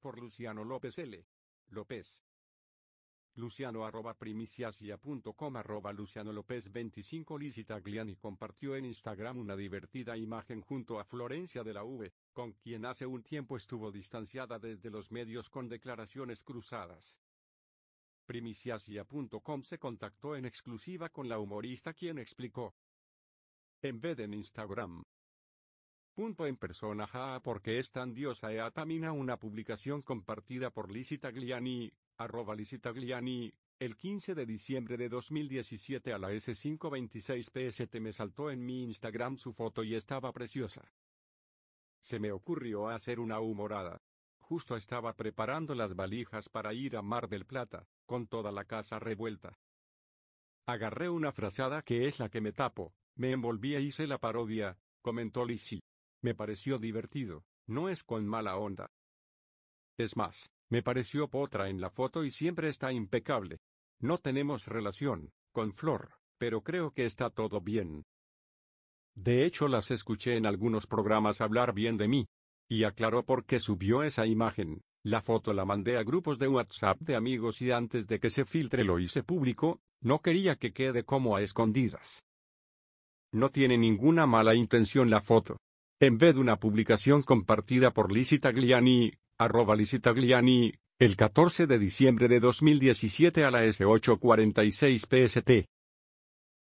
Por Luciano López L. López. Luciano arroba primiciasia.com arroba Luciano López 25 Gliani compartió en Instagram una divertida imagen junto a Florencia de la V, con quien hace un tiempo estuvo distanciada desde los medios con declaraciones cruzadas. Primiciasia.com se contactó en exclusiva con la humorista quien explicó. En vez de en Instagram, Pregunto en persona porque es tan diosa e atamina una publicación compartida por Lisita Gliani, arroba Lisita Gliani, el 15 de diciembre de 2017 a la S526 PST me saltó en mi Instagram su foto y estaba preciosa. Se me ocurrió hacer una humorada. Justo estaba preparando las valijas para ir a Mar del Plata, con toda la casa revuelta. Agarré una frazada que es la que me tapo, me envolví e hice la parodia, comentó Lisi. Me pareció divertido, no es con mala onda. Es más, me pareció potra en la foto y siempre está impecable. No tenemos relación, con Flor, pero creo que está todo bien. De hecho las escuché en algunos programas hablar bien de mí. Y aclaró por qué subió esa imagen. La foto la mandé a grupos de WhatsApp de amigos y antes de que se filtre lo hice público, no quería que quede como a escondidas. No tiene ninguna mala intención la foto, en vez de una publicación compartida por Gliani, arroba Gliani, el 14 de diciembre de 2017 a la S8.46 PST.